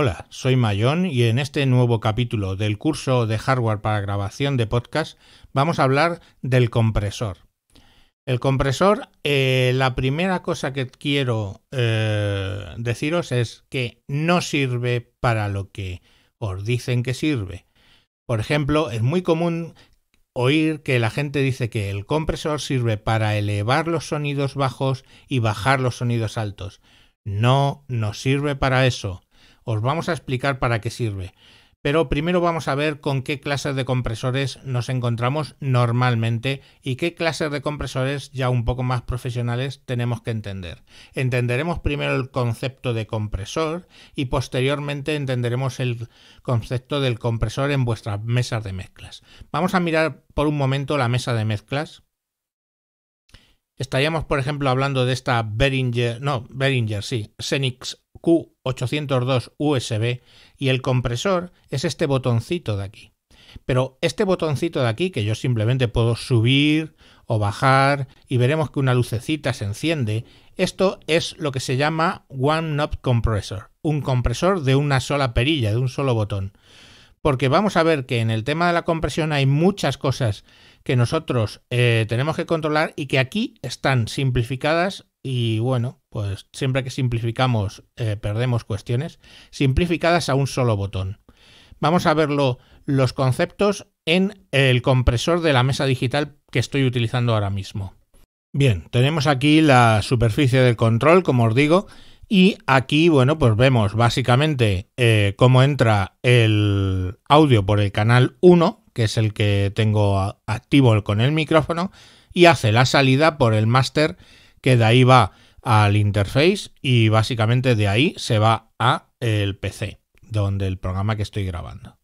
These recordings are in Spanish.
Hola, soy Mayón y en este nuevo capítulo del curso de hardware para grabación de podcast vamos a hablar del compresor. El compresor, eh, la primera cosa que quiero eh, deciros es que no sirve para lo que os dicen que sirve. Por ejemplo, es muy común oír que la gente dice que el compresor sirve para elevar los sonidos bajos y bajar los sonidos altos. No nos sirve para eso os vamos a explicar para qué sirve. Pero primero vamos a ver con qué clases de compresores nos encontramos normalmente y qué clases de compresores ya un poco más profesionales tenemos que entender. Entenderemos primero el concepto de compresor y posteriormente entenderemos el concepto del compresor en vuestras mesas de mezclas. Vamos a mirar por un momento la mesa de mezclas Estaríamos, por ejemplo, hablando de esta Behringer, no, Behringer, sí, Xenix Q802 USB y el compresor es este botoncito de aquí. Pero este botoncito de aquí, que yo simplemente puedo subir o bajar y veremos que una lucecita se enciende, esto es lo que se llama One Knob Compressor, un compresor de una sola perilla, de un solo botón porque vamos a ver que en el tema de la compresión hay muchas cosas que nosotros eh, tenemos que controlar y que aquí están simplificadas y bueno, pues siempre que simplificamos eh, perdemos cuestiones, simplificadas a un solo botón. Vamos a verlo los conceptos en el compresor de la mesa digital que estoy utilizando ahora mismo. Bien, tenemos aquí la superficie del control, como os digo, y aquí, bueno, pues vemos básicamente eh, cómo entra el audio por el canal 1, que es el que tengo activo con el micrófono, y hace la salida por el máster, que de ahí va al interface y básicamente de ahí se va a el PC, donde el programa que estoy grabando.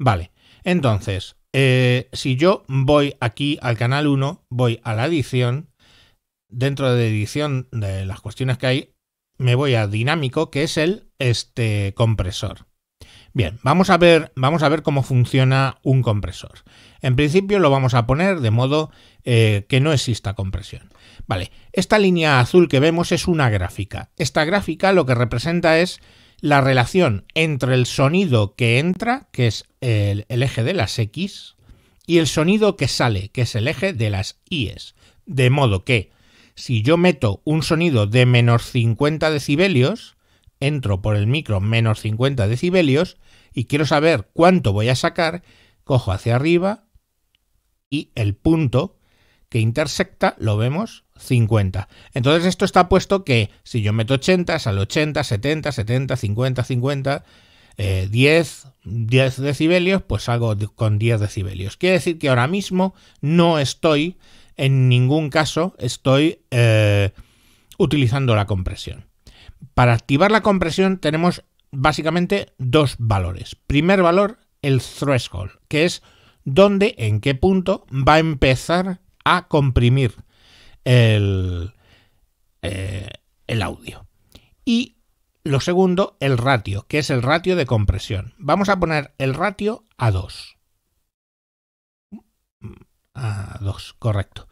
Vale, entonces, eh, si yo voy aquí al canal 1, voy a la edición, dentro de edición de las cuestiones que hay, me voy a dinámico, que es el este, compresor. Bien, vamos a, ver, vamos a ver cómo funciona un compresor. En principio lo vamos a poner de modo eh, que no exista compresión. Vale, esta línea azul que vemos es una gráfica. Esta gráfica lo que representa es la relación entre el sonido que entra, que es el, el eje de las X, y el sonido que sale, que es el eje de las Y. De modo que si yo meto un sonido de menos 50 decibelios, entro por el micro menos 50 decibelios y quiero saber cuánto voy a sacar, cojo hacia arriba y el punto que intersecta lo vemos 50. Entonces esto está puesto que si yo meto 80, al 80, 70, 70, 50, 50, 10, 10 decibelios, pues salgo con 10 decibelios. Quiere decir que ahora mismo no estoy en ningún caso estoy eh, utilizando la compresión. Para activar la compresión tenemos básicamente dos valores. Primer valor, el threshold, que es dónde, en qué punto va a empezar a comprimir el, eh, el audio. Y lo segundo, el ratio, que es el ratio de compresión. Vamos a poner el ratio a 2 a 2, correcto.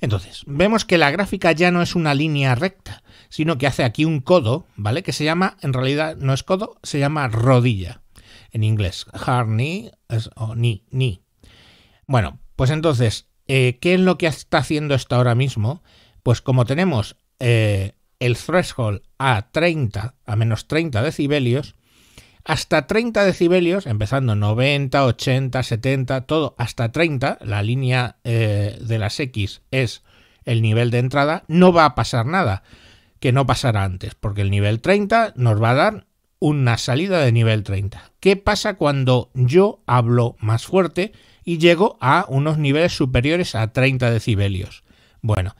Entonces, vemos que la gráfica ya no es una línea recta, sino que hace aquí un codo, ¿vale? Que se llama, en realidad no es codo, se llama rodilla. En inglés, hard knee o ni Bueno, pues entonces, eh, ¿qué es lo que está haciendo esto ahora mismo? Pues como tenemos eh, el threshold a 30, a menos 30 decibelios, hasta 30 decibelios, empezando 90, 80, 70, todo hasta 30, la línea eh, de las X es el nivel de entrada, no va a pasar nada que no pasara antes, porque el nivel 30 nos va a dar una salida de nivel 30. ¿Qué pasa cuando yo hablo más fuerte y llego a unos niveles superiores a 30 decibelios? Bueno,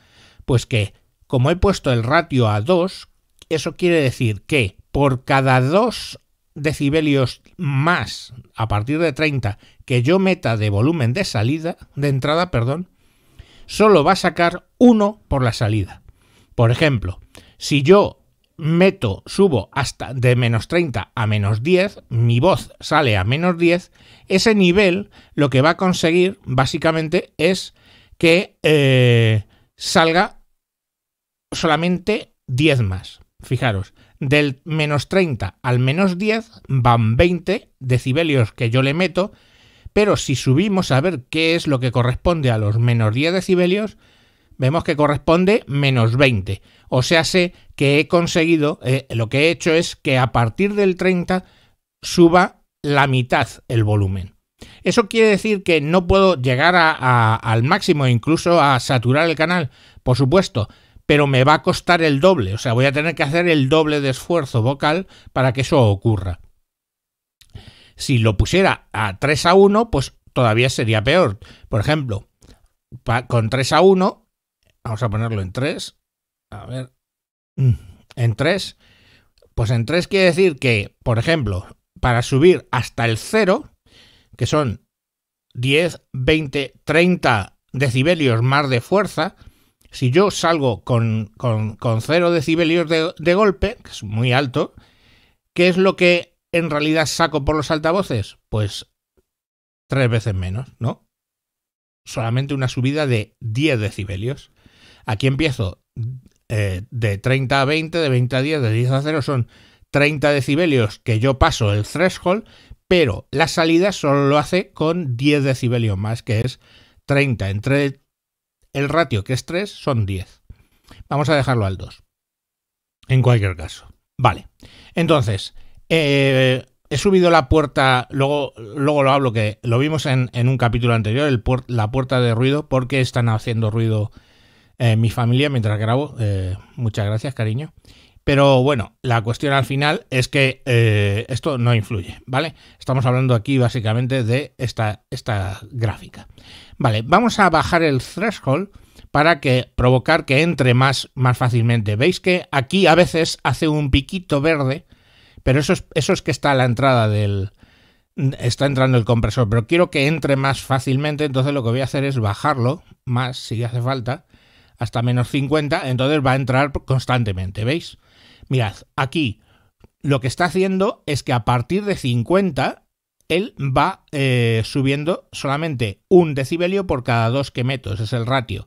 pues que como he puesto el ratio a 2, eso quiere decir que por cada 2 decibelios más a partir de 30 que yo meta de volumen de salida, de entrada, perdón, solo va a sacar uno por la salida. Por ejemplo, si yo meto, subo hasta de menos 30 a menos 10, mi voz sale a menos 10, ese nivel lo que va a conseguir básicamente es que eh, salga solamente 10 más. Fijaros, del menos 30 al menos 10 van 20 decibelios que yo le meto, pero si subimos a ver qué es lo que corresponde a los menos 10 decibelios, vemos que corresponde menos 20. O sea, sé que he conseguido, eh, lo que he hecho es que a partir del 30 suba la mitad el volumen. Eso quiere decir que no puedo llegar al máximo, incluso a saturar el canal, por supuesto, pero me va a costar el doble, o sea, voy a tener que hacer el doble de esfuerzo vocal para que eso ocurra. Si lo pusiera a 3 a 1, pues todavía sería peor. Por ejemplo, con 3 a 1, vamos a ponerlo en 3, a ver, mm, en 3, pues en 3 quiere decir que, por ejemplo, para subir hasta el 0, que son 10, 20, 30 decibelios más de fuerza, si yo salgo con, 0 decibelios de, golpe, que es muy alto, ¿qué es lo que en realidad saco por los altavoces? Pues tres veces menos, ¿no? Solamente una subida de 10 decibelios. Aquí empiezo eh, de 30 a 20, de 20 a 10, de 10 a 0 son 30 decibelios que yo paso el threshold, pero la salida solo lo hace con 10 decibelios más, que es 30. Entre el ratio, que es 3, son 10. Vamos a dejarlo al 2. En cualquier caso. Vale. Entonces, eh, he subido la puerta, luego, luego lo hablo, que lo vimos en, un capítulo anterior, la puerta de ruido, porque están haciendo ruido eh, mi familia mientras grabo. Eh, muchas gracias, cariño. Pero bueno, la cuestión al final es que esto no influye, ¿vale? Estamos hablando aquí básicamente de esta, esta gráfica. Vale, vamos a bajar el threshold para que provocar que entre más, más fácilmente. Veis que aquí a veces hace un piquito verde, pero eso es, eso es que está la entrada del... Está entrando el compresor, pero quiero que entre más fácilmente, entonces lo que voy a hacer es bajarlo más, si hace falta, hasta menos 50, entonces va a entrar constantemente, ¿veis? Mirad, aquí lo que está haciendo es que a partir de 50 él va eh, subiendo solamente un decibelio por cada dos que meto, ese es el ratio.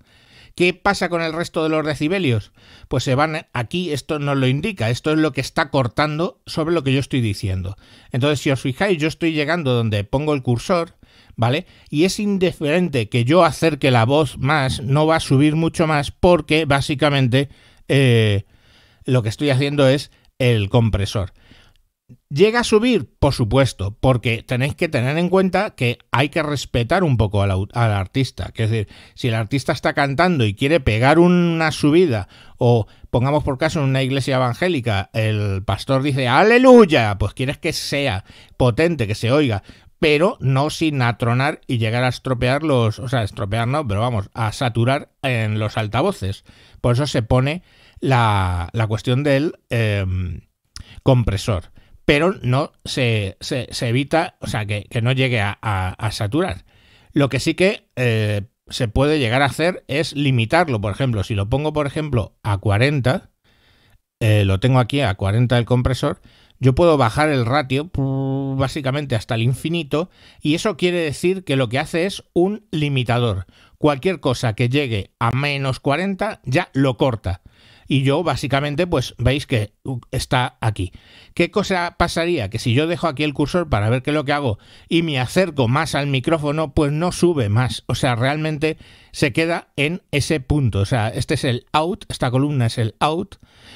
¿Qué pasa con el resto de los decibelios? Pues se van aquí, esto nos lo indica, esto es lo que está cortando sobre lo que yo estoy diciendo. Entonces, si os fijáis, yo estoy llegando donde pongo el cursor, ¿vale? Y es indiferente que yo acerque la voz más, no va a subir mucho más porque básicamente eh, lo que estoy haciendo es el compresor. ¿Llega a subir? Por supuesto, porque tenéis que tener en cuenta que hay que respetar un poco al, artista. es decir, si el artista está cantando y quiere pegar una subida, o pongamos por caso en una iglesia evangélica, el pastor dice ¡Aleluya! Pues quieres que sea potente, que se oiga, pero no sin atronar y llegar a estropear los. O sea, estropear no, pero vamos, a saturar en los altavoces. Por eso se pone la, cuestión del em, compresor pero no se, evita, o sea, que, no llegue a, saturar. Lo que sí que eh, se puede llegar a hacer es limitarlo, por ejemplo, si lo pongo, por ejemplo, a 40, eh, lo tengo aquí a 40 el compresor, yo puedo bajar el ratio básicamente hasta el infinito y eso quiere decir que lo que hace es un limitador. Cualquier cosa que llegue a menos 40 ya lo corta y yo básicamente pues veis que uh, está aquí. ¿Qué cosa pasaría? Que si yo dejo aquí el cursor para ver qué es lo que hago y me acerco más al micrófono, pues no sube más. O sea, realmente se queda en ese punto. O sea, este es el out, esta columna es el out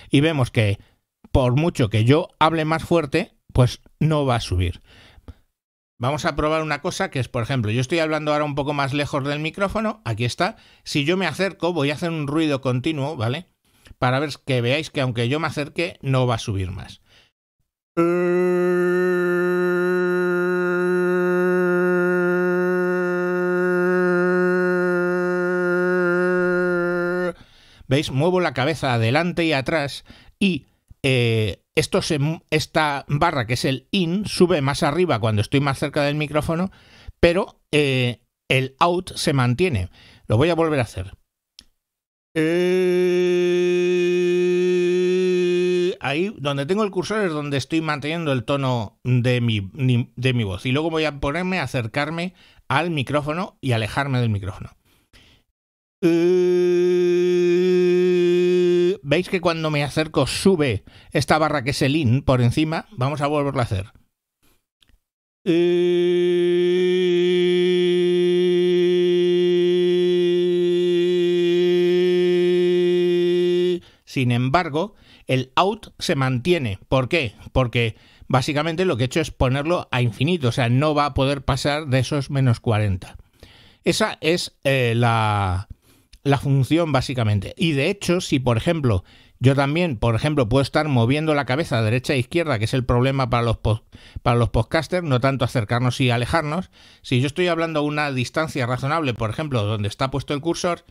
y vemos que por mucho que yo hable más fuerte, pues no va a subir. Vamos a probar una cosa que es, por ejemplo, yo estoy hablando ahora un poco más lejos del micrófono, aquí está. Si yo me acerco, voy a hacer un ruido continuo, ¿vale? para ver que veáis que aunque yo me acerque, no va a subir más. ¿Veis? Muevo la cabeza adelante y atrás y eh, esto esta barra que es el in sube más arriba cuando estoy más cerca del micrófono, pero eh, el out se mantiene. Lo voy a volver a hacer. Eh, ahí donde tengo el cursor es donde estoy manteniendo el tono de mi, voz. Y luego voy a ponerme a acercarme al micrófono y alejarme del micrófono. Eh, ¿Veis que cuando me acerco sube esta barra que es el in por encima? Vamos a volverlo a hacer. Eh, Sin embargo, el out se mantiene. ¿Por qué? Porque básicamente lo que he hecho es ponerlo a infinito, o sea, no va a poder pasar de esos menos 40. Esa es eh, la, función básicamente. Y de hecho, si por ejemplo yo también, por ejemplo, puedo estar moviendo la cabeza derecha e izquierda, que es el problema para los, para los podcasters, no tanto acercarnos y alejarnos. Si yo estoy hablando a una distancia razonable, por ejemplo, donde está puesto el cursor,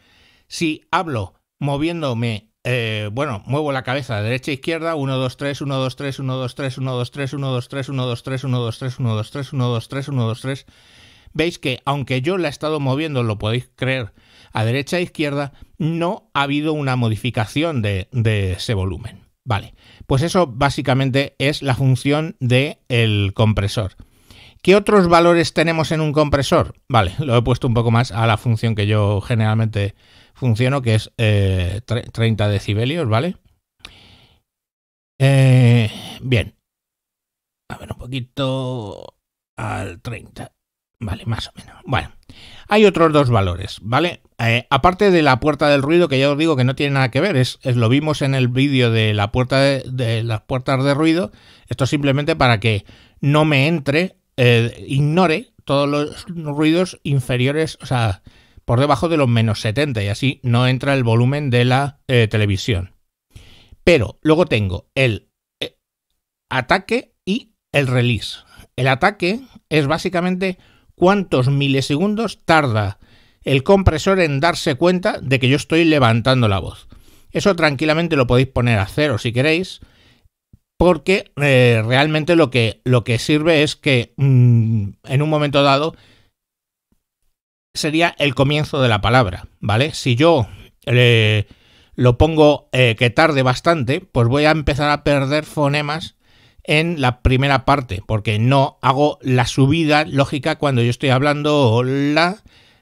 si hablo moviéndome eh, bueno, muevo la cabeza de derecha e izquierda, 1, 2, 3, 1, 2, 3, 1, 2, 3, 1, 2, 3, 1, 2, 3, 1, 2, 3, 1, 2, 3, 1, 2, 3, 1, 2, 3, 1, 2, 3. Veis que aunque yo la he estado moviendo, lo podéis creer, a derecha e izquierda, no ha habido una modificación de, de ese volumen. Vale, pues eso básicamente es la función del compresor. ¿Qué otros valores tenemos en un compresor? Vale, lo he puesto un poco más a la función que yo generalmente funciono que es 30 eh, decibelios, ¿vale? Eh, bien. A ver, un poquito al 30. Vale, más o menos. Bueno, hay otros dos valores, ¿vale? Eh, aparte de la puerta del ruido, que ya os digo que no tiene nada que ver, es, lo vimos en el vídeo de la puerta de, las puertas de ruido. Esto simplemente para que no me entre, ignore todos los ruidos inferiores, o sea, por debajo de los menos 70 y así no entra el volumen de la eh, televisión. Pero luego tengo el eh, ataque y el release. El ataque es básicamente cuántos milisegundos tarda el compresor en darse cuenta de que yo estoy levantando la voz. Eso tranquilamente lo podéis poner a cero si queréis, porque eh, realmente lo que, lo que sirve es que mm, en un momento dado sería el comienzo de la palabra, ¿vale? Si yo eh, lo pongo eh, que tarde bastante, pues voy a empezar a perder fonemas en la primera parte, porque no hago la subida lógica cuando yo estoy hablando la,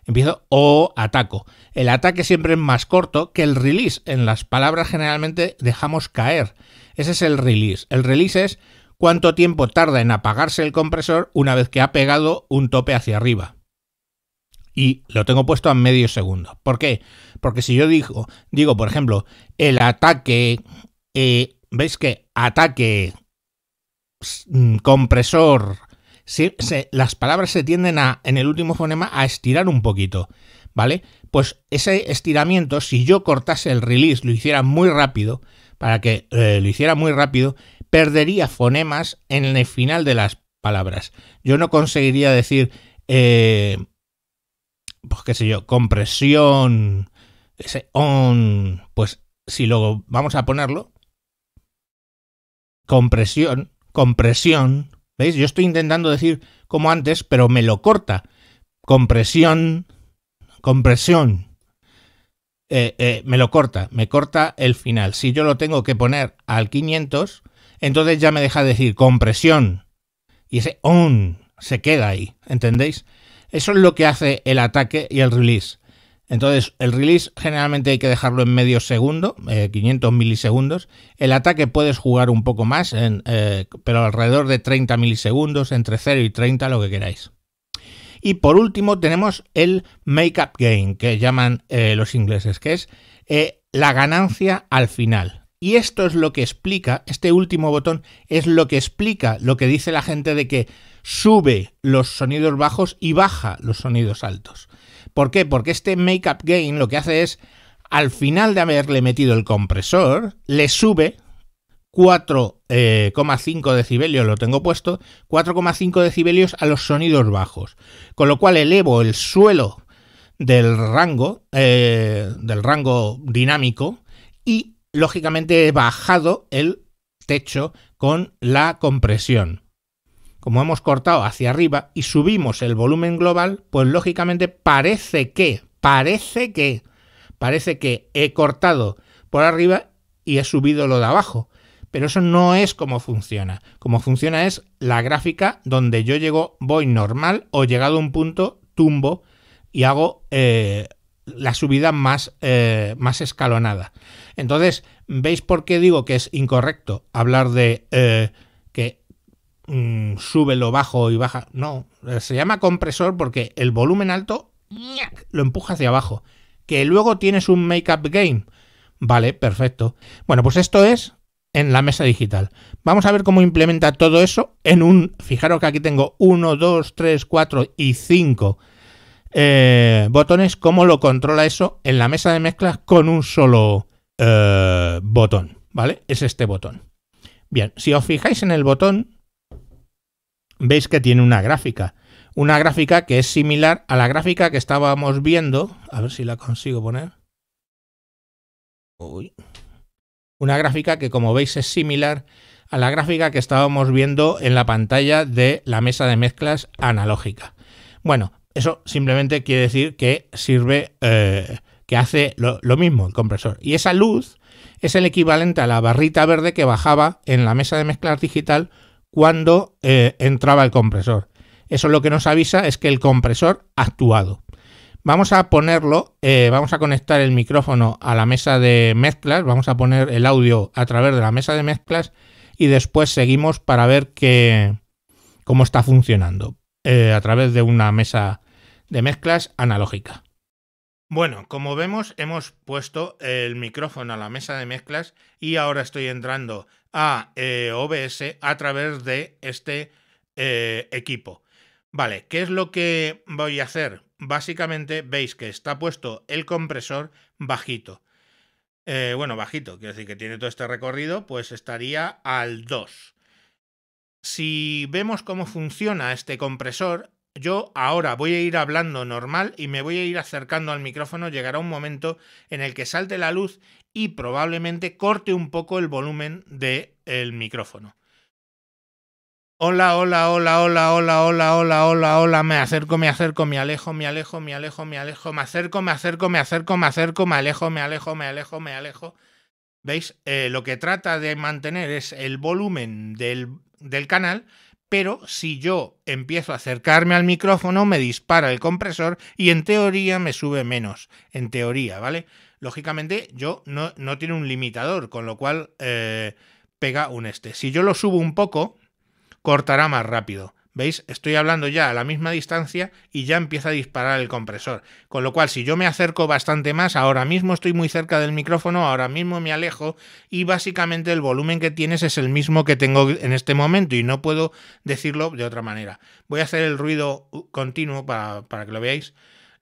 empiezo o ataco. El ataque siempre es más corto que el release. En las palabras generalmente dejamos caer. Ese es el release. El release es cuánto tiempo tarda en apagarse el compresor una vez que ha pegado un tope hacia arriba y lo tengo puesto a medio segundo. ¿Por qué? Porque si yo digo, digo por ejemplo, el ataque, eh, ¿veis que ataque, mm, compresor, las palabras se tienden a, en el último fonema a estirar un poquito, ¿vale? Pues ese estiramiento, si yo cortase el release, lo hiciera muy rápido, para que eh, lo hiciera muy rápido, perdería fonemas en el final de las palabras. Yo no conseguiría decir... Eh, pues qué sé yo, compresión, ese on, pues si luego vamos a ponerlo, compresión, compresión, ¿veis? Yo estoy intentando decir como antes, pero me lo corta. Compresión, compresión, eh, eh, me lo corta, me corta el final. Si yo lo tengo que poner al 500, entonces ya me deja decir compresión y ese on se queda ahí, ¿entendéis? Eso es lo que hace el ataque y el release. Entonces, el release generalmente hay que dejarlo en medio segundo, 500 eh, milisegundos. El ataque puedes jugar un poco más, eh, pero alrededor de 30 milisegundos, entre 0 y 30, lo que queráis. Y por último tenemos el make-up gain, que llaman eh, los ingleses, que es la ganancia al final. Y esto es lo que explica, este último botón es lo que explica lo que dice la gente de que sube los sonidos bajos y baja los sonidos altos. ¿Por qué? Porque este make-up gain lo que hace es, al final de haberle metido el compresor, le sube 4,5 eh, decibelios, lo tengo puesto, 4,5 decibelios a los sonidos bajos. Con lo cual elevo el suelo del rango, eh, del rango dinámico y lógicamente he bajado el techo con la compresión como hemos cortado hacia arriba y subimos el volumen global, pues lógicamente parece que, parece que, parece que he cortado por arriba y he subido lo de abajo. Pero eso no es como funciona. Como funciona es la gráfica donde yo llego, voy normal o llegado a un punto, tumbo y hago eh, la subida más, eh, más escalonada. Entonces, ¿veis por qué digo que es incorrecto hablar de... Eh, Mm, sube lo bajo y baja. No, eh, se llama compresor porque el volumen alto lo empuja hacia abajo. Que luego tienes un make-up game. Vale, perfecto. Bueno, pues esto es en la mesa digital. Vamos a ver cómo implementa todo eso en un... Fijaros que aquí tengo 1, 2, 3, 4 y 5 eh, botones. ¿Cómo lo controla eso en la mesa de mezclas con un solo eh, botón? ¿Vale? Es este botón. Bien, si os fijáis en el botón, veis que tiene una gráfica. Una gráfica que es similar a la gráfica que estábamos viendo. A ver si la consigo poner. Una gráfica que como veis es similar a la gráfica que estábamos viendo en la pantalla de la mesa de mezclas analógica. Bueno, eso simplemente quiere decir que sirve, eh, que hace lo mismo el compresor. Y esa luz es el equivalente a la barrita verde que bajaba en la mesa de mezclas digital cuando eh, entraba el compresor. Eso lo que nos avisa es que el compresor ha actuado. Vamos a ponerlo, eh, vamos a conectar el micrófono a la mesa de mezclas, vamos a poner el audio a través de la mesa de mezclas y después seguimos para ver cómo está funcionando eh, a través de una mesa de mezclas analógica. Bueno, como vemos, hemos puesto el micrófono a la mesa de mezclas y ahora estoy entrando a eh, OBS a través de este eh, equipo. Vale, ¿qué es lo que voy a hacer? Básicamente veis que está puesto el compresor bajito. Eh, bueno, bajito, quiero decir que tiene todo este recorrido, pues estaría al 2. Si vemos cómo funciona este compresor, yo ahora voy a ir hablando normal y me voy a ir acercando al micrófono. Llegará un momento en el que salte la luz y probablemente corte un poco el volumen del micrófono. Hola, hola, hola, hola, hola, hola, hola, hola, hola, me acerco, me acerco, me alejo, me alejo, me alejo, me alejo, me acerco, me acerco, me acerco, me acerco, me alejo, me alejo, me alejo, me alejo. ¿Veis? Eh, lo que trata de mantener es el volumen del, del canal, pero si yo empiezo a acercarme al micrófono me dispara el compresor y en teoría me sube menos, en teoría, ¿vale? Lógicamente yo no, tiene un limitador, con lo cual eh, pega un este. Si yo lo subo un poco, cortará más rápido. ¿Veis? Estoy hablando ya a la misma distancia y ya empieza a disparar el compresor. Con lo cual, si yo me acerco bastante más, ahora mismo estoy muy cerca del micrófono, ahora mismo me alejo y básicamente el volumen que tienes es el mismo que tengo en este momento y no puedo decirlo de otra manera. Voy a hacer el ruido uh, continuo para, que lo veáis.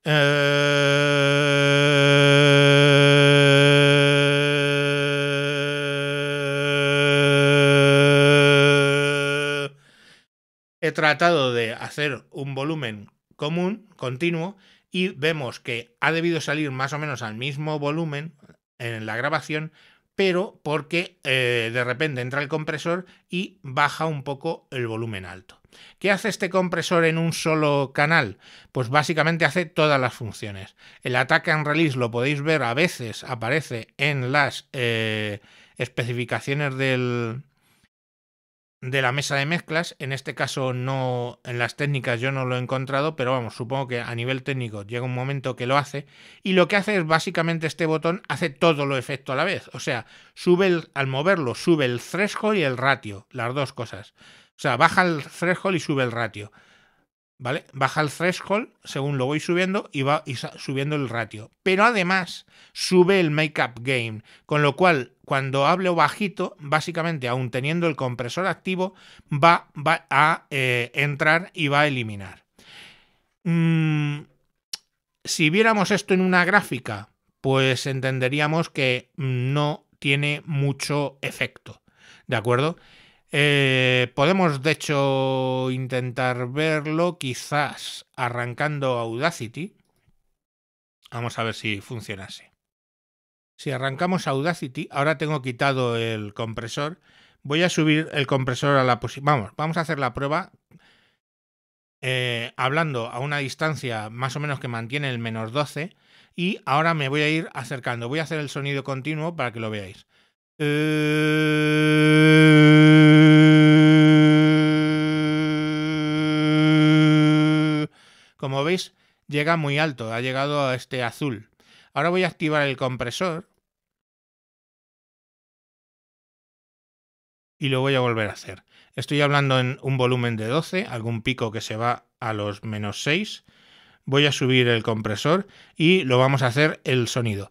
Eh, tratado de hacer un volumen común, continuo, y vemos que ha debido salir más o menos al mismo volumen en la grabación, pero porque eh, de repente entra el compresor y baja un poco el volumen alto. ¿Qué hace este compresor en un solo canal? Pues básicamente hace todas las funciones. El ataque and release lo podéis ver a veces, aparece en las eh, especificaciones del, de la mesa de mezclas. En este caso no, en las técnicas yo no lo he encontrado, pero vamos, supongo que a nivel técnico llega un momento que lo hace. Y lo que hace es básicamente este botón hace todo lo efecto a la vez. O sea, sube al moverlo, sube el threshold y el ratio, las dos cosas. O sea, baja el threshold y sube el ratio. ¿vale? Baja el threshold según lo voy subiendo y va subiendo el ratio. Pero además sube el makeup game, con lo cual cuando hablo bajito, básicamente aún teniendo el compresor activo, va, va a eh, entrar y va a eliminar. Mm, si viéramos esto en una gráfica, pues entenderíamos que no tiene mucho efecto, ¿de acuerdo? Eh, podemos, de hecho, intentar verlo quizás arrancando Audacity. Vamos a ver si funcionase. Si arrancamos Audacity, ahora tengo quitado el compresor. Voy a subir el compresor a la posición. Vamos, vamos a hacer la prueba. Eh, hablando a una distancia más o menos que mantiene el menos 12. Y ahora me voy a ir acercando. Voy a hacer el sonido continuo para que lo veáis. Eh, como veis, llega muy alto, ha llegado a este azul. Ahora voy a activar el compresor. Y lo voy a volver a hacer. Estoy hablando en un volumen de 12, algún pico que se va a los menos 6. Voy a subir el compresor y lo vamos a hacer el sonido.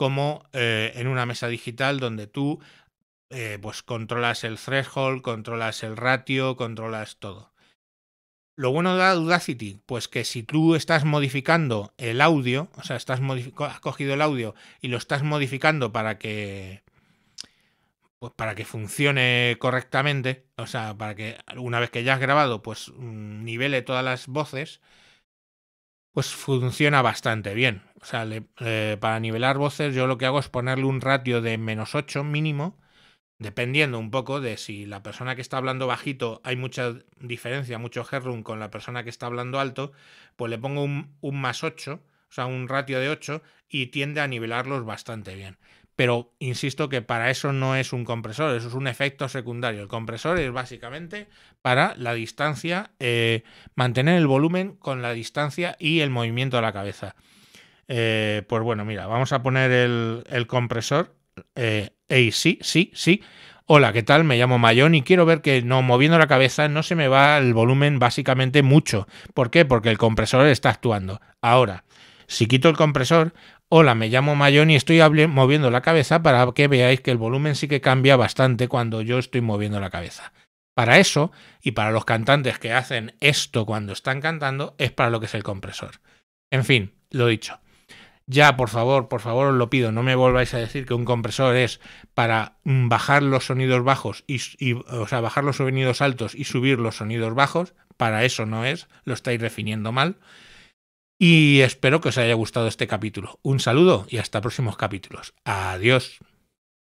como eh, en una mesa digital donde tú eh, pues controlas el threshold, controlas el ratio, controlas todo. Lo bueno de Audacity, pues que si tú estás modificando el audio, o sea, estás has cogido el audio y lo estás modificando para que pues para que funcione correctamente, o sea, para que una vez que ya has grabado, pues mm, nivele todas las voces, pues funciona bastante bien. O sea, eh, para nivelar voces yo lo que hago es ponerle un ratio de menos 8 mínimo, dependiendo un poco de si la persona que está hablando bajito hay mucha diferencia, mucho headroom con la persona que está hablando alto, pues le pongo un, más 8, o sea, un ratio de 8 y tiende a nivelarlos bastante bien pero insisto que para eso no es un compresor, eso es un efecto secundario. El compresor es básicamente para la distancia, eh, mantener el volumen con la distancia y el movimiento de la cabeza. Eh, pues bueno, mira, vamos a poner el, compresor. Eh, sí, sí, sí. Hola, ¿qué tal? Me llamo Mayón y quiero ver que no moviendo la cabeza no se me va el volumen básicamente mucho. ¿Por qué? Porque el compresor está actuando. Ahora, si quito el compresor, hola, me llamo Mayón y estoy moviendo la cabeza para que veáis que el volumen sí que cambia bastante cuando yo estoy moviendo la cabeza. Para eso, y para los cantantes que hacen esto cuando están cantando, es para lo que es el compresor. En fin, lo dicho ya, por favor, por favor os lo pido, no me volváis a decir que un compresor es para mm, bajar los sonidos bajos y, o sea, bajar los sonidos altos y subir los sonidos bajos, para eso no es, lo estáis definiendo mal. Y espero que os haya gustado este capítulo. Un saludo y hasta próximos capítulos. Adiós.